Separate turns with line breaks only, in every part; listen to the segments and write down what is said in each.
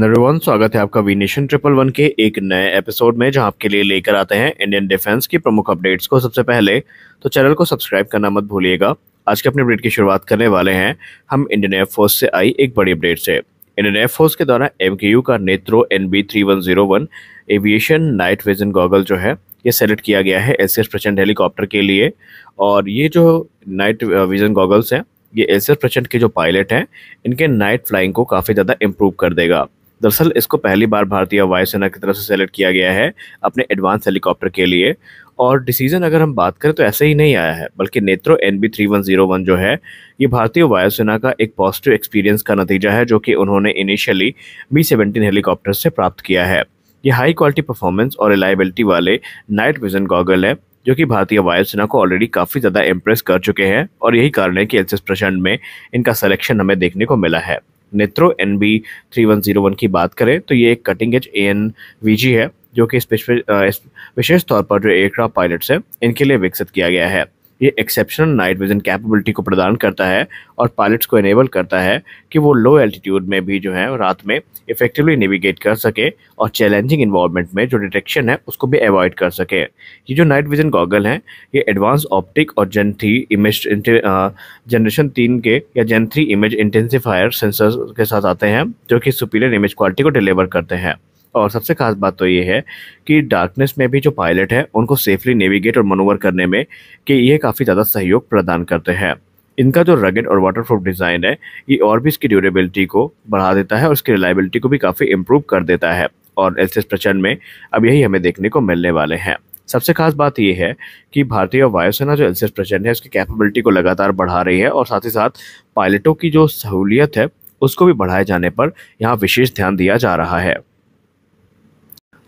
नरेवन स्वागत है आपका विनेशन ट्रिपल वन के एक नए एपिसोड में जहां आपके लिए लेकर आते हैं इंडियन डिफेंस की प्रमुख अपडेट्स को सबसे पहले तो चैनल को सब्सक्राइब करना मत भूलिएगा आज के अपने अपडेट की शुरुआत करने वाले हैं हम इंडियन एयरफोर्स से आई एक बड़ी अपडेट से इंडियन एयरफोर्स के द्वारा एम का Netro N B aviation night vision goggle जो है ये सेलेक्ट किया गया है एस प्रचंड हेलीकॉप्टर के लिए और ये जो नाइट विजन गॉगल्स हैं ये एस प्रचंड के जो पायलट हैं इनके नाइट फ्लाइंग को काफ़ी ज़्यादा इम्प्रूव कर देगा दरअसल इसको पहली बार भारतीय वायुसेना की तरफ से सेलेक्ट किया गया है अपने एडवांस हेलीकॉप्टर के लिए और डिसीजन अगर हम बात करें तो ऐसे ही नहीं आया है बल्कि Netro N B three one zero one जो है ये भारतीय वायुसेना का एक पॉजिटिव एक्सपीरियंस का नतीजा है जो कि उन्होंने इनिशियली बी सेवेंटीन हेलीकॉप्टर से प्राप्त किया है ये हाई क्वालिटी परफॉर्मेंस और रिलायबिलिटी वाले नाइट विजन गॉगल है जो कि भारतीय वायुसेना को ऑलरेडी काफ़ी ज़्यादा इम्प्रेस कर चुके हैं और यही कारण है कि एल प्रचंड में इनका सलेक्शन हमें देखने को मिला है Netro N B three one zero one की बात करें तो ये एक cutting edge A N V G है जो कि विशेष तौर पर जो एयरक्राफ्ट पायलट्स हैं इनके लिए विकसित किया गया है ये एक्सेप्शनल नाइट विजन कैपेबिलिटी को प्रदान करता है और पायलट्स को इनेबल करता है कि वो लो एल्टीट्यूड में भी जो है रात में इफेक्टिवली नेविगेट कर सके और चैलेंजिंग इन्वायरमेंट में जो डिटेक्शन है उसको भी अवॉइड कर सके ये जो नाइट विजन गॉगल हैं ये एडवांस ऑप्टिक और जन थ्री इमेज जनरेशन तीन के या gen three image intensifier sensor के साथ आते हैं जो कि सुपीरियर इमेज क्वालिटी को डिलीवर करते हैं और सबसे खास बात तो ये है कि डार्कनेस में भी जो पायलट है उनको सेफली नेविगेट और मनोवर करने में कि ये काफ़ी ज़्यादा सहयोग प्रदान करते हैं इनका जो रगेड और वाटरप्रूफ डिज़ाइन है ये और भी इसकी ड्यूरेबिलिटी को बढ़ा देता है और इसकी रिलायबिलिटी को भी काफ़ी इम्प्रूव कर देता है और एल्सिस प्रचंड में अब यही हमें देखने को मिलने वाले हैं सबसे खास बात यह है कि भारतीय वायुसेना जो एलसीएस प्रचंड है उसकी कैपेबिलिटी को लगातार बढ़ा रही है और साथ ही साथ पायलटों की जो सहूलियत है उसको भी बढ़ाए जाने पर यहाँ विशेष ध्यान दिया जा रहा है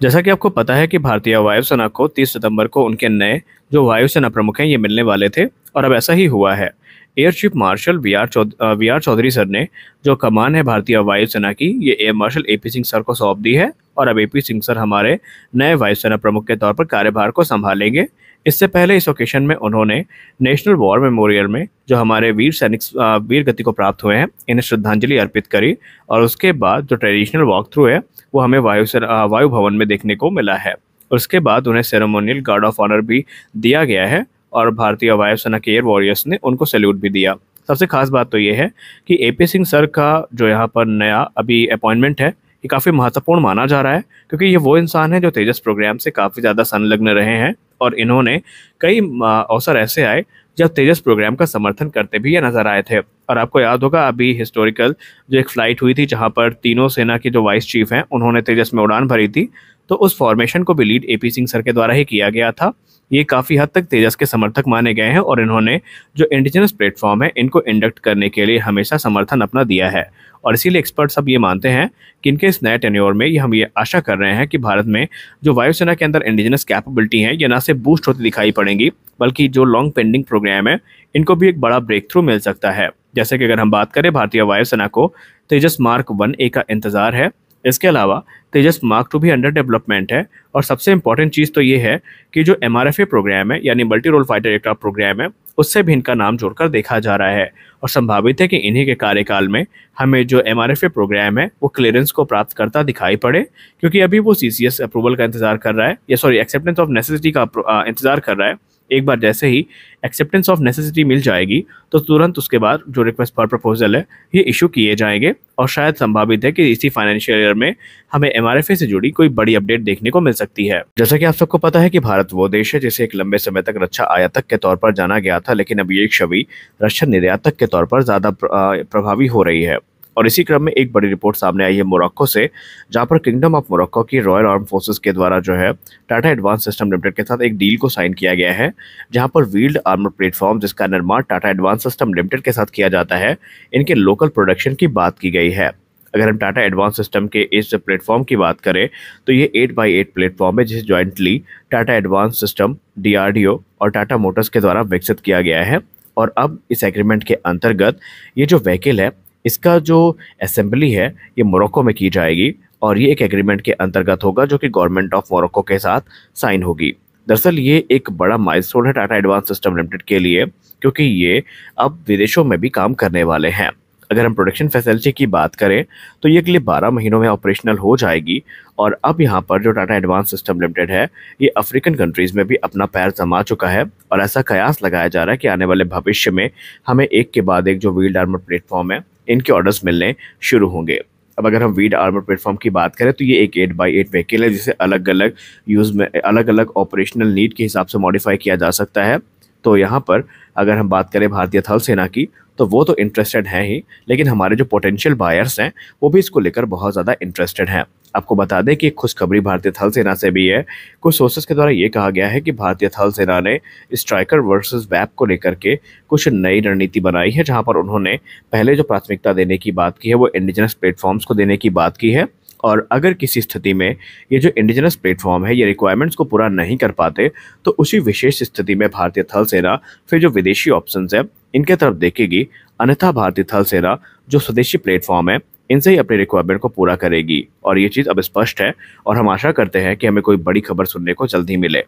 जैसा कि आपको पता है कि भारतीय वायुसेना को 30 सितंबर को उनके नए जो वायुसेना प्रमुख हैं ये मिलने वाले थे और अब ऐसा ही हुआ है air chief marshal V R चौध वी आर चौधरी सर ने जो कमान है भारतीय वायुसेना की ये air marshal A P Singh sir को सौंप दी है और अब ए पी सिंह सर हमारे नए वायुसेना प्रमुख के तौर पर कार्यभार को संभालेंगे इससे पहले इस ओकेशन में उन्होंने नेशनल वॉर मेमोरियल में जो हमारे वीर सैनिक वीर गति को प्राप्त हुए हैं इन्हें श्रद्धांजलि अर्पित करी और उसके बाद जो ट्रेडिशनल वॉक थ्रू है वो हमें वायु वायु भवन में देखने को मिला है उसके बाद उन्हें सेरेमोनियल गार्ड ऑफ ऑनर भी दिया गया है और भारतीय वायुसेना के एयर वॉरियर्स ने उनको सैल्यूट भी दिया सबसे खास बात तो ये है कि ए पी सिंह सर का जो यहाँ पर नया अभी अपॉइंटमेंट है ये काफ़ी महत्वपूर्ण माना जा रहा है क्योंकि ये वो इंसान है जो तेजस प्रोग्राम से काफ़ी ज़्यादा संलग्न रहे हैं और इन्होंने कई अवसर ऐसे आए जब तेजस प्रोग्राम का समर्थन करते भी ये नजर आए थे और आपको याद होगा अभी हिस्टोरिकल जो एक फ्लाइट हुई थी जहाँ पर तीनों सेना के जो वाइस चीफ हैं उन्होंने तेजस में उड़ान भरी थी तो उस फॉर्मेशन को भी लीड ए सिंह सर के द्वारा ही किया गया था ये काफ़ी हद तक तेजस के समर्थक माने गए हैं और इन्होंने जो इंडिजिनस प्लेटफॉर्म है इनको इंडक्ट करने के लिए हमेशा समर्थन अपना दिया है और इसीलिए एक्सपर्ट सब ये मानते हैं कि इनके इस नए टेन्योर में ये हम ये आशा कर रहे हैं कि भारत में जो वायुसेना के अंदर इंडिजिनस कैपेबिलिटी है ये ना सिर्फ बूस्ट होती दिखाई पड़ेंगी बल्कि जो लॉन्ग पेंडिंग प्रोग्राम है इनको भी एक बड़ा ब्रेक थ्रू मिल सकता है जैसे कि अगर हम बात करें भारतीय वायुसेना को तेजस मार्क वन ए का इंतजार है इसके अलावा तेजस मार्क टू तो भी अंडर डेवलपमेंट है और सबसे इंपॉर्टेंट चीज़ तो ये है कि जो एम प्रोग्राम है यानी multi role fighter aircraft program है उससे भी इनका नाम जोड़कर देखा जा रहा है और संभावित है कि इन्हीं के कार्यकाल में हमें जो एम प्रोग्राम है वो क्लियरेंस को प्राप्त करता दिखाई पड़े क्योंकि अभी वो सी अप्रूवल का इंतजार कर रहा है या सॉरी एक्सेप्टेंस ऑफ नेसेसिटी का इंतजार कर रहा है एक बार जैसे ही एक्सेप्टेंस ऑफ नेसेसिटी मिल जाएगी तो तुरंत उसके बाद जो रिक्वेस्ट फॉर प्रपोजल है ये इशू किए जाएंगे और शायद संभावित है कि इसी फाइनेंशियल ईयर में हमें एम से जुड़ी कोई बड़ी अपडेट देखने को मिल सकती है जैसा कि आप सबको पता है कि भारत वो देश है जिसे एक लंबे समय तक रक्षा आयातक के तौर पर जाना गया था लेकिन अब ये छवि रक्षा निर्यातक के तौर पर ज्यादा प्रभावी हो रही है और इसी क्रम में एक बड़ी रिपोर्ट सामने आई है मोरक्को से जहां पर किंगडम ऑफ मोरक्को की रॉयल आर्म फोर्सेस के द्वारा जो है टाटा एडवांस सिस्टम लिमिटेड के साथ एक डील को साइन किया गया है जहां पर व्हील्ड आर्मर प्लेटफॉर्म जिसका निर्माण टाटा एडवांस सिस्टम लिमिटेड के साथ किया जाता है इनके लोकल प्रोडक्शन की बात की गई है अगर हम टाटा एडवांस सिस्टम के इस प्लेटफॉर्म की बात करें तो ये एट बाई एट प्लेटफॉर्म है जिसे jointly Tata advance system D और टाटा मोटर्स के द्वारा विकसित किया गया है और अब इस एग्रीमेंट के अंतर्गत ये जो व्हीकल है इसका जो असम्बली है ये मोरक्को में की जाएगी और ये एक एग्रीमेंट के अंतर्गत होगा जो कि गवर्नमेंट ऑफ मोरक्को के साथ साइन होगी दरअसल ये एक बड़ा माइलस्टोन है टाटा एडवांस सिस्टम लिमिटेड के लिए क्योंकि ये अब विदेशों में भी काम करने वाले हैं अगर हम प्रोडक्शन फैसिलिटी की बात करें तो ये अगले 12 महीनों में ऑपरेशनल हो जाएगी और अब यहाँ पर जो टाटा एडवांस सिस्टम लिमिटेड है ये अफ्रीकन कंट्रीज़ में भी अपना पैर जमा चुका है और ऐसा कयास लगाया जा रहा है कि आने वाले भविष्य में हमें एक के बाद एक जो व्हील्ड आर्मर प्लेटफॉर्म है इनके ऑर्डर्स मिलने शुरू होंगे अब अगर हम वीड आर्मर प्लेटफॉर्म की बात करें तो ये एक एट बाई एट व्हीकल है जिसे अलग अलग यूज़ में अलग अलग ऑपरेशनल नीड के हिसाब से मॉडिफाई किया जा सकता है तो यहाँ पर अगर हम बात करें भारतीय थल सेना की तो वो तो इंटरेस्टेड हैं ही लेकिन हमारे जो पोटेंशियल बायर्स हैं वो भी इसको लेकर बहुत ज़्यादा इंटरेस्टेड हैं आपको बता दें कि एक खुशखबरी भारतीय थल सेना से भी है कुछ सोर्सेज के द्वारा ये कहा गया है कि भारतीय थल सेना ने स्ट्राइकर वर्सेस वैप को लेकर के कुछ नई रणनीति बनाई है जहां पर उन्होंने पहले जो प्राथमिकता देने की बात की है वो इंडिजिनस प्लेटफॉर्म्स को देने की बात की है और अगर किसी स्थिति में ये जो इंडिजिनस प्लेटफॉर्म है ये रिक्वायरमेंट्स को पूरा नहीं कर पाते तो उसी विशेष स्थिति में भारतीय थल सेना फिर जो विदेशी ऑप्शन है इनके तरफ देखेगी अन्यथा भारतीय थल सेना जो स्वदेशी प्लेटफॉर्म है इनसे ही अपने रिक्वायरमेंट को पूरा करेगी और ये चीज़ अब स्पष्ट है और हम आशा करते हैं कि हमें कोई बड़ी खबर सुनने को जल्द ही मिले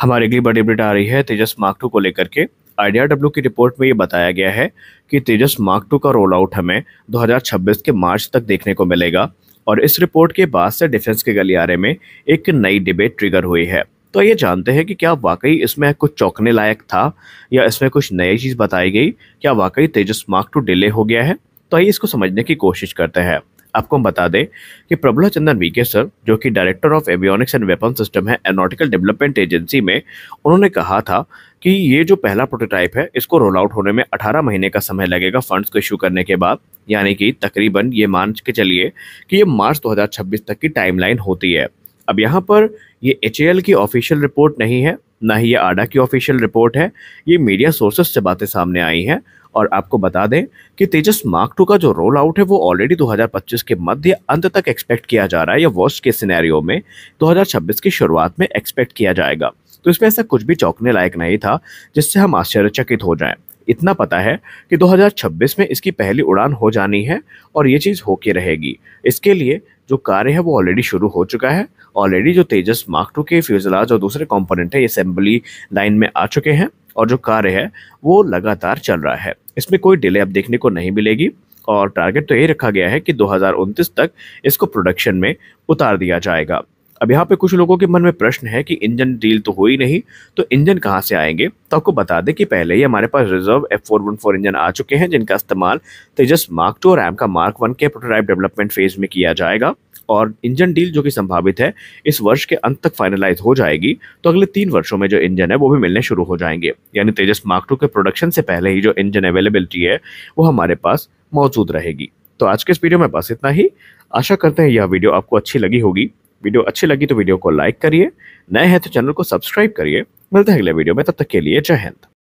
हमारी अगली बड़ी अपडेट आ रही है तेजस मार्क टू को लेकर के आइडिया डब्ल्यू की रिपोर्ट में ये बताया गया है कि तेजस मार्क टू का रोल आउट हमें 2026 के मार्च तक देखने को मिलेगा और इस रिपोर्ट के बाद से डिफेंस के गलियारे में एक नई डिबेट ट्रिगर हुई है तो ये जानते हैं कि क्या वाकई इसमें कुछ चौंकने लायक था या इसमें कुछ नई चीज़ बताई गई क्या वाकई तेजस मार्क टू डिले हो गया है तो आइए इसको समझने की कोशिश करते हैं आपको हम बता दें कि प्रबला चंदन वीके सर जो कि director of avionics and weapon system है एरोनॉटिकल डेवलपमेंट एजेंसी में उन्होंने कहा था कि ये जो पहला प्रोटोटाइप है इसको रोल आउट होने में 18 महीने का समय लगेगा फंड्स को इशू करने के बाद यानी कि तकरीबन ये मान के चलिए कि ये मार्च 2026 तक की टाइमलाइन होती है अब यहाँ पर ये एच की ऑफिशियल रिपोर्ट नहीं है ना ही ये आडा की ऑफिशियल रिपोर्ट है ये मीडिया सोर्सेस से बातें सामने आई हैं और आपको बता दें कि तेजस मार्क टू का जो रोल आउट है वो ऑलरेडी 2025 के मध्य अंत तक एक्सपेक्ट किया जा रहा है या वर्स्ट के सिनेरियो में 2026 की शुरुआत में एक्सपेक्ट किया जाएगा तो इसमें ऐसा कुछ भी चौंकने लायक नहीं था जिससे हम आश्चर्यचकित हो जाएं इतना पता है कि 2026 में इसकी पहली उड़ान हो जानी है और ये चीज़ होके रहेगी इसके लिए जो कार्य है वो ऑलरेडी शुरू हो चुका है ऑलरेडी जो तेजस मार्क टू के फ्यूजलाज और दूसरे कॉम्पोनेंट है असेंबली लाइन में आ चुके हैं और जो कार्य है वो लगातार चल रहा है इसमें कोई डिले अब देखने को नहीं मिलेगी और टारगेट तो यही रखा गया है कि दो तक इसको प्रोडक्शन में उतार दिया जाएगा अब यहाँ पे कुछ लोगों के मन में प्रश्न है कि इंजन डील तो हो ही नहीं तो इंजन कहाँ से आएंगे तो आपको बता दें कि पहले ही हमारे पास reserve F four one four engine आ चुके हैं जिनका इस्तेमाल तेजस मार्क टू और एम का मार्क वन के प्रोटोटाइप डेवलपमेंट फेज में किया जाएगा और इंजन डील जो कि संभावित है इस वर्ष के अंत तक फाइनलाइज हो जाएगी तो अगले तीन वर्षों में जो इंजन है वो भी मिलने शुरू हो जाएंगे यानी तेजस मार्क टू के प्रोडक्शन से पहले ही जो इंजन अवेलेबिलिटी है वो हमारे पास मौजूद रहेगी तो आज के इस वीडियो में बस इतना ही आशा करते हैं यह वीडियो आपको अच्छी लगी होगी वीडियो अच्छी लगी तो वीडियो को लाइक करिए नए हैं तो चैनल को सब्सक्राइब करिए मिलते हैं अगले वीडियो में तब तक के लिए जय हिंद